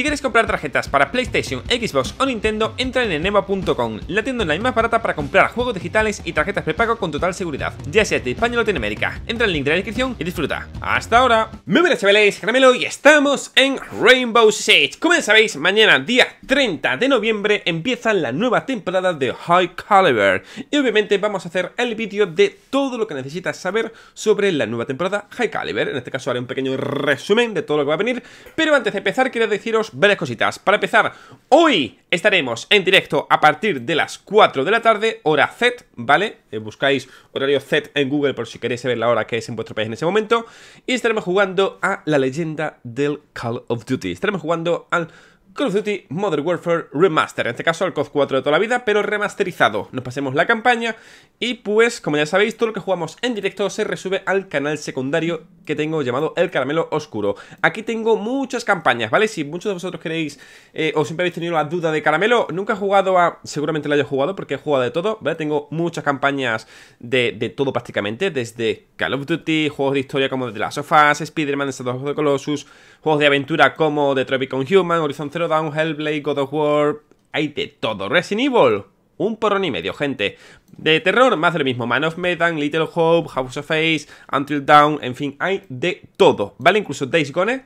Si quieres comprar tarjetas para PlayStation, Xbox o Nintendo, entra en Enema.com, la tienda online más barata para comprar juegos digitales y tarjetas prepago con total seguridad, ya sea de España o Latinoamérica. Entra en el link de la descripción y disfruta. ¡Hasta ahora! Muy buenas chavales, Caramelo y estamos en Rainbow Six. Como ya sabéis, mañana día 30 de noviembre empieza la nueva temporada de High Caliber y obviamente vamos a hacer el vídeo de todo lo que necesitas saber sobre la nueva temporada High Caliber. En este caso haré un pequeño resumen de todo lo que va a venir, pero antes de empezar quiero deciros cositas. Para empezar, hoy estaremos en directo a partir de las 4 de la tarde, hora Z, ¿vale? Eh, buscáis horario Z en Google por si queréis saber la hora que es en vuestro país en ese momento. Y estaremos jugando a la leyenda del Call of Duty. Estaremos jugando al Call of Duty Modern Warfare Remaster, en este caso el COD 4 de toda la vida, pero remasterizado. Nos pasemos la campaña y pues, como ya sabéis, todo lo que jugamos en directo se resube al canal secundario que tengo llamado El Caramelo Oscuro. Aquí tengo muchas campañas, ¿vale? Si muchos de vosotros queréis eh, o siempre habéis tenido la duda de Caramelo, nunca he jugado a... seguramente la haya jugado porque he jugado de todo, ¿vale? Tengo muchas campañas de, todo prácticamente, desde Call of Duty, juegos de historia como The Last of Us, Spider-Man, Estados Unidos, de Colossus, juegos de aventura como Tropic on Human, Horizon Zero Down, Hellblade, God of War, hay de todo. Resident Evil, un porrón y medio, gente. De terror, más del lo mismo. Man of Medan, Little Hope, House of Face, Until Dawn, en fin, hay de todo. ¿Vale? Incluso Days Gone.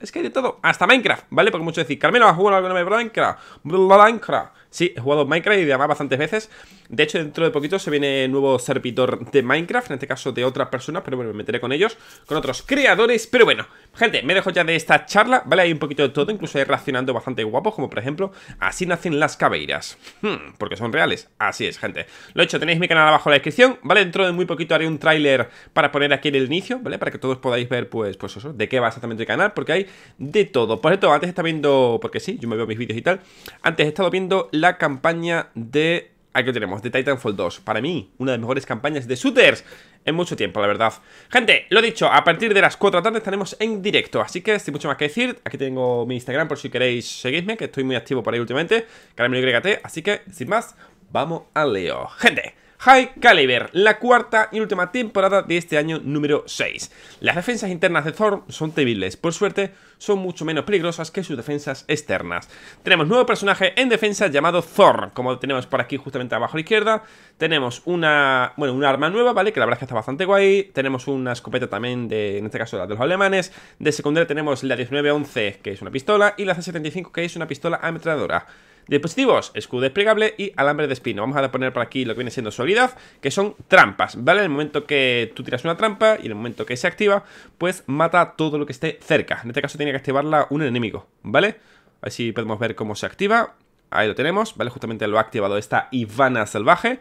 Es que hay de todo. Hasta Minecraft, ¿vale? Porque mucho decir, Carmelo, ¿has jugado algo de Minecraft? Minecraft. Sí, he jugado Minecraft y además bastantes veces. De hecho, dentro de poquito se viene nuevo servidor de Minecraft, en este caso de otras personas, pero bueno, me meteré con ellos, con otros creadores. Pero bueno, gente, me dejo ya de esta charla, ¿vale? Hay un poquito de todo, incluso hay reaccionando bastante guapos, como por ejemplo, así nacen las cabeiras. Hmm, porque son reales. Así es, gente. Lo he hecho, tenéis mi canal abajo en la descripción, ¿vale? Dentro de muy poquito haré un tráiler para poner aquí en el inicio, ¿vale? Para que todos podáis ver, pues, pues eso, de qué va exactamente el canal, porque hay de todo. Por cierto, antes estaba viendo, porque sí, yo me veo mis vídeos y tal, antes he estado viendo la campaña de... Aquí lo tenemos, de Titanfall 2. Para mí, una de las mejores campañas de shooters en mucho tiempo, la verdad. Gente, lo dicho, a partir de las 4 de la tarde estaremos en directo, así que sin mucho más que decir, aquí tengo mi Instagram por si queréis seguirme, que estoy muy activo por ahí últimamente, caramelo YT, así que sin más, vamos al Leo Gente, High Caliber, la cuarta y última temporada de este año número 6. Las defensas internas de Thor son temibles, por suerte son mucho menos peligrosas que sus defensas externas. Tenemos nuevo personaje en defensa llamado Thor, como tenemos por aquí justamente abajo a la izquierda. Tenemos una, bueno, un arma nueva, ¿vale? Que la verdad es que está bastante guay. Tenemos una escopeta también de, en este caso, la de los alemanes. De secundaria tenemos la 1911, que es una pistola, y la C75, que es una pistola ametralladora. Dispositivos, escudo desplegable y alambre de espino. Vamos a poner por aquí lo que viene siendo su habilidad, que son trampas, ¿vale? En el momento que tú tiras una trampa y en el momento que se activa, pues mata todo lo que esté cerca. En este caso tiene que activarla un enemigo, ¿vale? Así podemos ver cómo se activa. Ahí lo tenemos, ¿vale? Justamente lo ha activado esta Ivana Salvaje.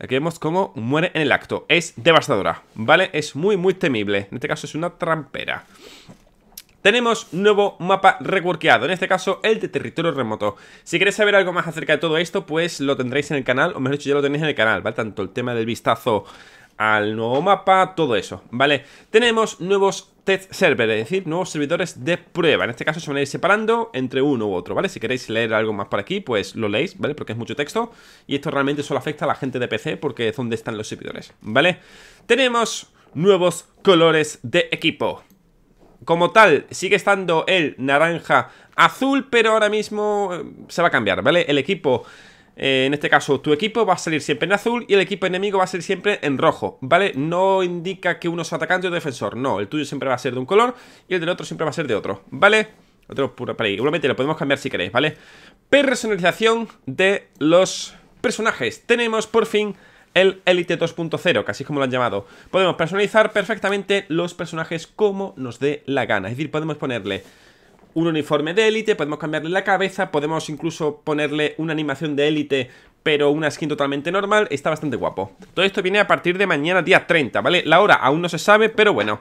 Aquí vemos cómo muere en el acto. Es devastadora, ¿vale? Es muy, muy temible. En este caso es una trampera. Tenemos nuevo mapa reworkeado, en este caso el de territorio remoto. Si queréis saber algo más acerca de todo esto, pues lo tendréis en el canal, o mejor dicho, ya lo tenéis en el canal, ¿vale? Tanto el tema del vistazo al nuevo mapa, todo eso, ¿vale? Tenemos nuevos test server, es decir, nuevos servidores de prueba. En este caso se van a ir separando entre uno u otro, ¿vale? Si queréis leer algo más por aquí, pues lo leéis, ¿vale? Porque es mucho texto y esto realmente solo afecta a la gente de PC porque es donde están los servidores, ¿vale? Tenemos nuevos colores de equipo como tal, sigue estando el naranja azul, pero ahora mismo eh, se va a cambiar, ¿vale? El equipo, eh, en este caso tu equipo, va a salir siempre en azul y el equipo enemigo va a salir siempre en rojo, ¿vale? No indica que uno sea atacante o defensor, no, el tuyo siempre va a ser de un color y el del otro siempre va a ser de otro, ¿vale? Otro puro. ahí, igualmente lo podemos cambiar si queréis, ¿vale? Personalización de los personajes. Tenemos por fin el Elite 2.0, casi como lo han llamado. Podemos personalizar perfectamente los personajes como nos dé la gana. Es decir, podemos ponerle un uniforme de élite, podemos cambiarle la cabeza, podemos incluso ponerle una animación de élite, pero una skin totalmente normal, está bastante guapo. Todo esto viene a partir de mañana día 30, ¿vale? La hora aún no se sabe, pero bueno,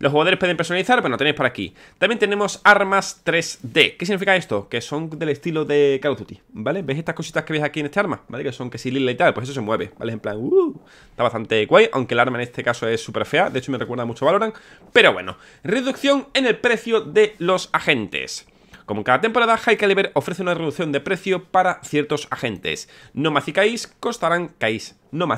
los jugadores pueden personalizar, pero bueno, tenéis por aquí. También tenemos armas 3D. ¿Qué significa esto? Que son del estilo de Call of Duty, ¿vale? ¿Veis estas cositas que ves aquí en este arma? ¿Vale? Que son que si lila y tal, pues eso se mueve, ¿vale? En plan, uh, está bastante guay, aunque el arma en este caso es súper fea. De hecho, me recuerda mucho a Valorant. Pero bueno, reducción en el precio de los agentes. Como cada temporada, High Caliber ofrece una reducción de precio para ciertos agentes. No macicáis, costarán, caís. No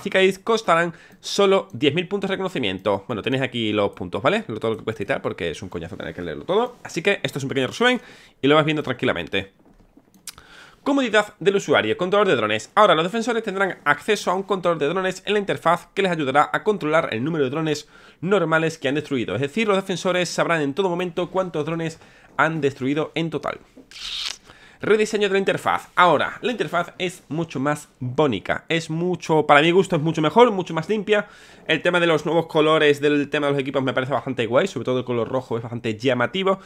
costarán solo 10.000 puntos de reconocimiento. Bueno, tenéis aquí los puntos, ¿vale? Todo lo que cuesta y tal, porque es un coñazo tener que leerlo todo. Así que esto es un pequeño resumen y lo vas viendo tranquilamente. Comodidad del usuario, control de drones. Ahora los defensores tendrán acceso a un control de drones en la interfaz que les ayudará a controlar el número de drones normales que han destruido. Es decir, los defensores sabrán en todo momento cuántos drones han destruido en total. Rediseño de la interfaz. Ahora, la interfaz es mucho más bónica. Es mucho, para mi gusto, es mucho mejor, mucho más limpia. El tema de los nuevos colores del tema de los equipos me parece bastante guay. Sobre todo el color rojo es bastante llamativo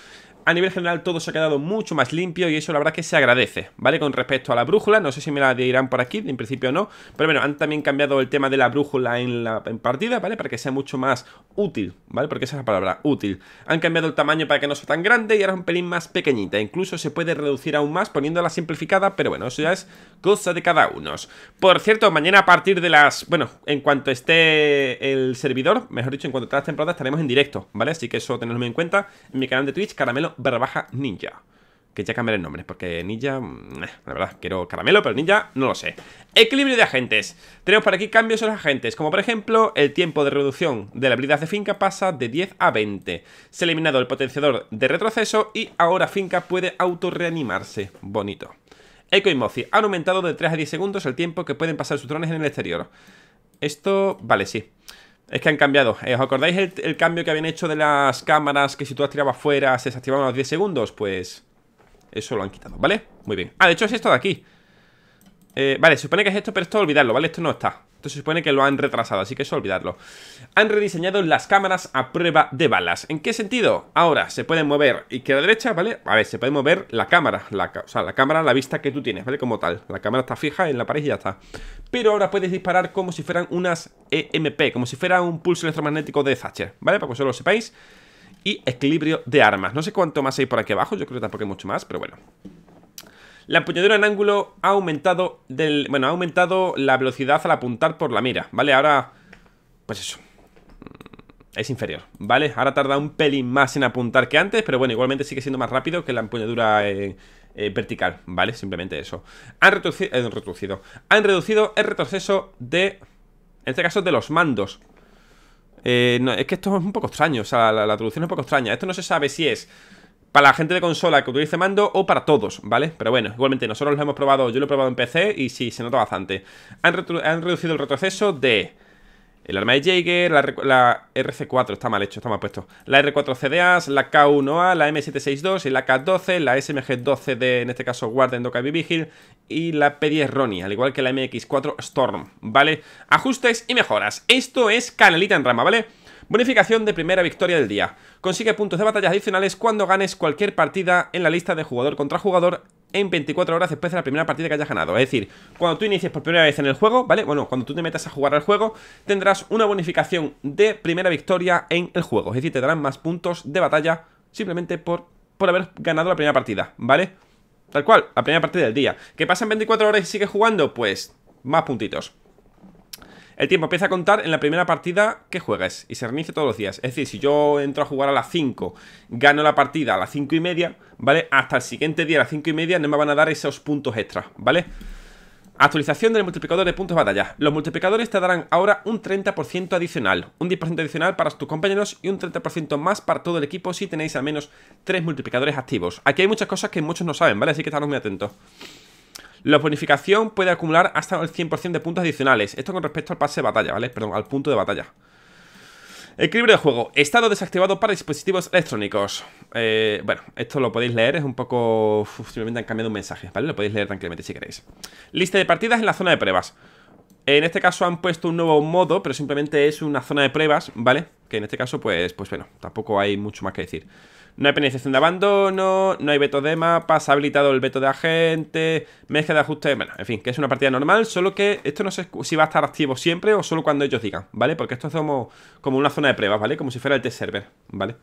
a nivel general todo se ha quedado mucho más limpio y eso la verdad que se agradece, ¿vale? Con respecto a la brújula, no sé si me la dirán por aquí, en principio no, pero bueno, han también cambiado el tema de la brújula en la partida, ¿vale? Para que sea mucho más útil, ¿vale? Porque esa es la palabra, útil. Han cambiado el tamaño para que no sea tan grande y ahora es un pelín más pequeñita, incluso se puede reducir aún más poniéndola simplificada, pero bueno, eso ya es cosa de cada uno. Por cierto, mañana a partir de las, bueno, en cuanto esté el servidor, mejor dicho, en cuanto esté las temporadas estaremos en directo, ¿vale? Así que eso tenedlo en cuenta en mi canal de Twitch, Caramelo Barbaja ninja. Que ya cambiaré el nombre, porque ninja... Mm, la verdad, quiero caramelo, pero ninja no lo sé. Equilibrio de agentes. Tenemos por aquí cambios en los agentes, como por ejemplo, el tiempo de reducción de la habilidad de Finca pasa de 10 a 20. Se ha eliminado el potenciador de retroceso y ahora Finca puede reanimarse, Bonito. Eco y Mozi han aumentado de 3 a 10 segundos el tiempo que pueden pasar sus drones en el exterior. Esto, vale, sí. Es que han cambiado. Eh, ¿Os acordáis el, cambio que habían hecho de las cámaras que si tú las tirabas fuera se desactivaban a los 10 segundos? Pues eso lo han quitado, ¿vale? Muy bien. Ah, de hecho es esto de aquí. Eh, vale, se supone que es esto, pero esto olvidarlo, ¿vale? Esto no está. Esto se supone que lo han retrasado, así que eso olvidarlo. Han rediseñado las cámaras a prueba de balas. ¿En qué sentido? Ahora se pueden mover y izquierda derecha, ¿vale? A ver, se puede mover la cámara. La, o sea, la cámara, la vista que tú tienes, ¿vale? Como tal. La cámara está fija en la pared y ya está. Pero ahora puedes disparar como si fueran unas EMP, como si fuera un pulso electromagnético de Thatcher, ¿vale? Para que solo lo sepáis. Y equilibrio de armas. No sé cuánto más hay por aquí abajo, yo creo que tampoco hay mucho más, pero bueno. La empuñadura en ángulo ha aumentado del. Bueno, ha aumentado la velocidad al apuntar por la mira, ¿vale? Ahora. Pues eso. Mm, es inferior, ¿vale? Ahora tarda un pelín más en apuntar que antes, pero bueno, igualmente sigue siendo más rápido que la empuñadura eh, eh, vertical, ¿vale? Simplemente eso. Han eh, reducido, Han reducido el retroceso de. En este caso, de los mandos. es que esto es un poco extraño, o sea, la, traducción es un poco extraña. Esto no se sabe si es para la gente de consola que utilice mando o para todos, ¿vale? Pero bueno, igualmente nosotros lo hemos probado, yo lo he probado en PC y sí, se nota bastante. Han, reducido el retroceso de... El arma de Jaeger, la, RC4, está mal hecho, está mal puesto. La R4 CDAs, la K1A, la M762 y la K12, la SMG12 de, en este caso, Warden doca Vigil y la P10 Ronnie, al igual que la MX4 Storm, ¿vale? Ajustes y mejoras. Esto es canalita en Rama, ¿vale? Bonificación de primera victoria del día. Consigue puntos de batalla adicionales cuando ganes cualquier partida en la lista de jugador contra jugador en 24 horas después de la primera partida que hayas ganado. Es decir, cuando tú inicies por primera vez en el juego, ¿vale? Bueno, cuando tú te metas a jugar al juego, tendrás una bonificación de primera victoria en el juego. Es decir, te darán más puntos de batalla simplemente por, por haber ganado la primera partida, ¿vale? Tal cual, la primera partida del día. ¿Qué pasa 24 horas y sigues jugando? Pues más puntitos. El tiempo empieza a contar en la primera partida que juegues y se reinicia todos los días. Es decir, si yo entro a jugar a las 5, gano la partida a las 5 y media, ¿vale? Hasta el siguiente día a las 5 y media no me van a dar esos puntos extras, ¿vale? Actualización del multiplicador de puntos de batalla. Los multiplicadores te darán ahora un 30% adicional, un 10% adicional para tus compañeros y un 30% más para todo el equipo si tenéis al menos 3 multiplicadores activos. Aquí hay muchas cosas que muchos no saben, ¿vale? Así que estaros muy atentos. La bonificación puede acumular hasta el 100% de puntos adicionales. Esto con respecto al pase de batalla, ¿vale? Perdón, al punto de batalla. Equilibrio de juego. Estado desactivado para dispositivos electrónicos. Eh, bueno, esto lo podéis leer, es un poco... simplemente han cambiado un mensaje, ¿vale? Lo podéis leer tranquilamente si queréis. Lista de partidas en la zona de pruebas. En este caso han puesto un nuevo modo, pero simplemente es una zona de pruebas, ¿vale? Que en este caso, pues, pues bueno, tampoco hay mucho más que decir. No hay penalización de abandono, no hay veto de mapas, ha habilitado el veto de agente, mezcla de ajuste, bueno, en fin, que es una partida normal, solo que esto no sé si va a estar activo siempre o solo cuando ellos digan, ¿vale? Porque esto es como, una zona de pruebas, ¿vale? Como si fuera el test server, ¿vale?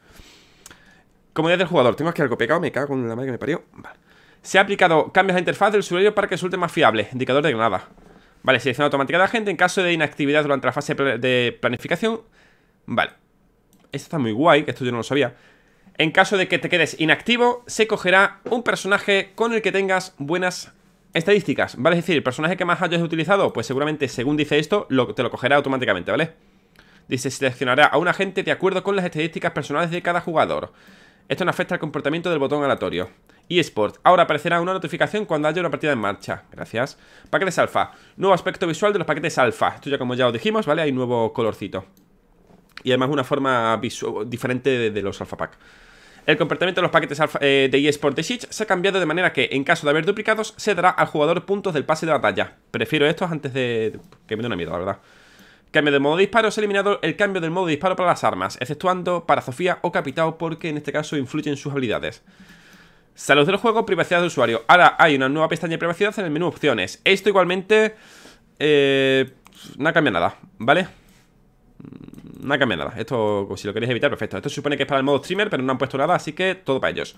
Comodidad del jugador, tengo aquí algo pegado, me cago en la madre que me parió, Se ha aplicado cambios a la interfaz del usuario para que resulte más fiable, indicador de granada. Vale, selección automática de agente en caso de inactividad durante la fase de planificación. Vale. Esto está muy guay, que esto yo no lo sabía. En caso de que te quedes inactivo, se cogerá un personaje con el que tengas buenas estadísticas, ¿vale? Es decir, el personaje que más hayas utilizado, pues seguramente, según dice esto, lo, te lo cogerá automáticamente, ¿vale? Dice, seleccionará a un agente de acuerdo con las estadísticas personales de cada jugador. Esto no afecta al comportamiento del botón aleatorio. eSport. Ahora aparecerá una notificación cuando haya una partida en marcha. Gracias. Paquetes alfa. Nuevo aspecto visual de los paquetes alfa. Esto ya como ya os dijimos, ¿vale? Hay nuevo colorcito y además una forma diferente de, los alpha pack. El comportamiento de los paquetes eh, de eSport de Siege se ha cambiado de manera que, en caso de haber duplicados, se dará al jugador puntos del pase de batalla. Prefiero estos antes de... que me dé una mierda, la verdad. Cambio de modo de disparo, se ha eliminado el cambio del modo de disparo para las armas, exceptuando para Sofía o Capitao porque en este caso influyen sus habilidades. Salud del juego, privacidad de usuario. Ahora hay una nueva pestaña de privacidad en el menú opciones. Esto igualmente... Eh, no cambia nada, ¿vale? no cambia nada. Esto, si lo queréis evitar, perfecto. Esto se supone que es para el modo streamer, pero no han puesto nada, así que todo para ellos.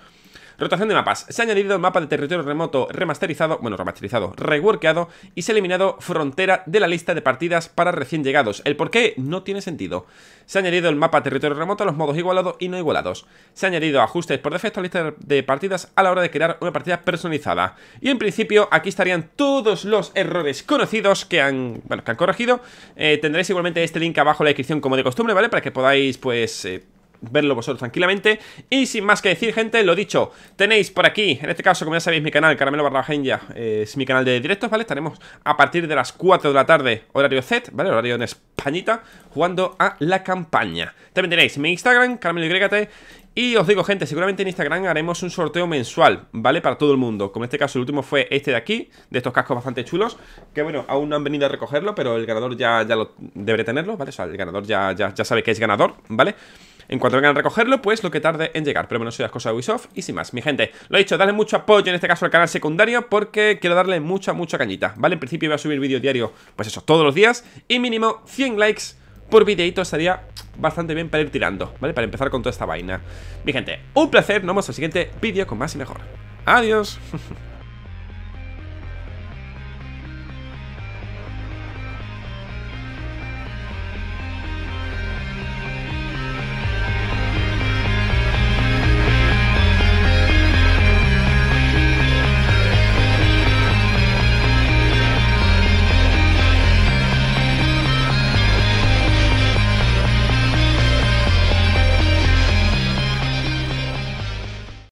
Rotación de mapas. Se ha añadido el mapa de territorio remoto remasterizado, bueno, remasterizado, reworkeado y se ha eliminado frontera de la lista de partidas para recién llegados. El por qué no tiene sentido. Se ha añadido el mapa territorio remoto a los modos igualados y no igualados. Se ha añadido ajustes por defecto a la lista de partidas a la hora de crear una partida personalizada. Y en principio aquí estarían todos los errores conocidos que han, bueno, que han corregido. Eh, tendréis igualmente este link abajo en la descripción como de costumbre, ¿vale? Para que podáis, pues... Eh, verlo vosotros tranquilamente Y sin más que decir, gente, lo dicho Tenéis por aquí, en este caso, como ya sabéis, mi canal Caramelo barra Genya, es mi canal de directos, ¿vale? Estaremos a partir de las 4 de la tarde Horario Z, ¿vale? Horario en Españita Jugando a la campaña También tenéis mi Instagram, Caramelo Y y os digo, gente, seguramente en Instagram haremos un sorteo mensual, ¿vale? Para todo el mundo. Como en este caso, el último fue este de aquí, de estos cascos bastante chulos. Que bueno, aún no han venido a recogerlo, pero el ganador ya, ya lo debe tenerlo, ¿vale? O sea, el ganador ya, ya, sabe que es ganador, ¿vale? vale en cuanto vengan a recogerlo, pues lo que tarde en llegar. Pero bueno, soy las cosas de Ubisoft y sin más. Mi gente, lo he dicho, darle mucho apoyo en este caso al canal secundario porque quiero darle mucha, mucha cañita, ¿vale? En principio voy a subir vídeo diario, pues eso, todos los días y mínimo 100 likes por videito estaría bastante bien para ir tirando, ¿vale? Para empezar con toda esta vaina. Mi gente, un placer, nos vemos al siguiente vídeo con más y mejor. Adiós.